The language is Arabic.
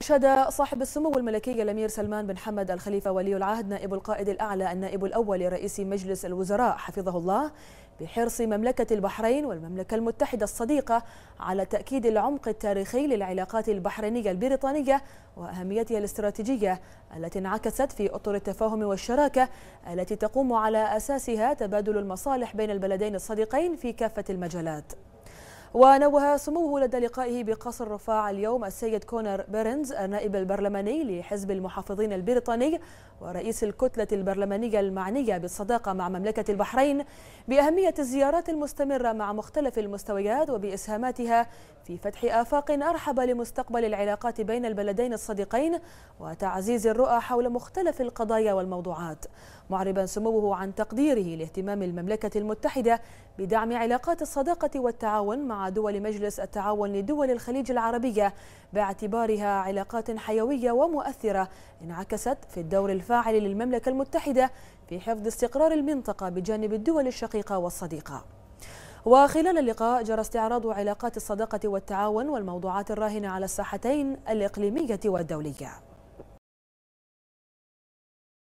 أشاد صاحب السمو الملكي الأمير سلمان بن حمد الخليفة ولي العهد نائب القائد الأعلى النائب الأول لرئيس مجلس الوزراء حفظه الله بحرص مملكة البحرين والمملكة المتحدة الصديقة على تأكيد العمق التاريخي للعلاقات البحرينية البريطانية وأهميتها الاستراتيجية التي انعكست في أطر التفاهم والشراكة التي تقوم على أساسها تبادل المصالح بين البلدين الصديقين في كافة المجالات ونوه سموه لدى لقائه بقصر رفاع اليوم السيد كونر بيرنز النائب البرلماني لحزب المحافظين البريطاني ورئيس الكتلة البرلمانية المعنية بالصداقة مع مملكة البحرين بأهمية الزيارات المستمرة مع مختلف المستويات وبإسهاماتها في فتح آفاق أرحب لمستقبل العلاقات بين البلدين الصديقين وتعزيز الرؤى حول مختلف القضايا والموضوعات معربا سموه عن تقديره لاهتمام المملكة المتحدة بدعم علاقات الصداقة والتعاون مع دول مجلس التعاون لدول الخليج العربية باعتبارها علاقات حيوية ومؤثرة انعكست في الدور الفاعل للمملكة المتحدة في حفظ استقرار المنطقة بجانب الدول الشقيقة والصديقة وخلال اللقاء جرى استعراض علاقات الصداقة والتعاون والموضوعات الراهنة على الساحتين الإقليمية والدولية